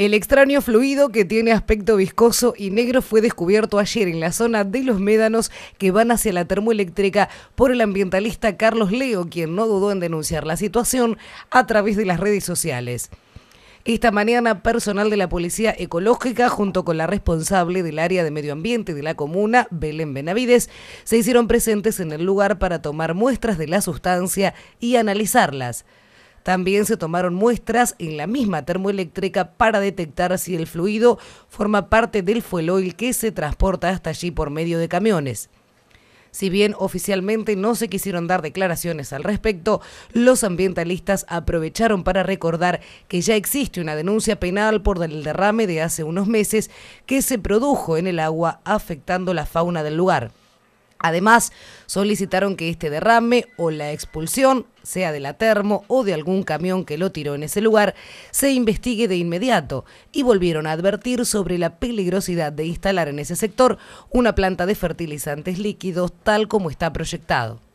El extraño fluido que tiene aspecto viscoso y negro fue descubierto ayer en la zona de los médanos que van hacia la termoeléctrica por el ambientalista Carlos Leo, quien no dudó en denunciar la situación a través de las redes sociales. Esta mañana, personal de la Policía Ecológica, junto con la responsable del área de medio ambiente de la comuna, Belén Benavides, se hicieron presentes en el lugar para tomar muestras de la sustancia y analizarlas. También se tomaron muestras en la misma termoeléctrica para detectar si el fluido forma parte del fueloil que se transporta hasta allí por medio de camiones. Si bien oficialmente no se quisieron dar declaraciones al respecto, los ambientalistas aprovecharon para recordar que ya existe una denuncia penal por el derrame de hace unos meses que se produjo en el agua afectando la fauna del lugar. Además, solicitaron que este derrame o la expulsión, sea de la termo o de algún camión que lo tiró en ese lugar, se investigue de inmediato y volvieron a advertir sobre la peligrosidad de instalar en ese sector una planta de fertilizantes líquidos tal como está proyectado.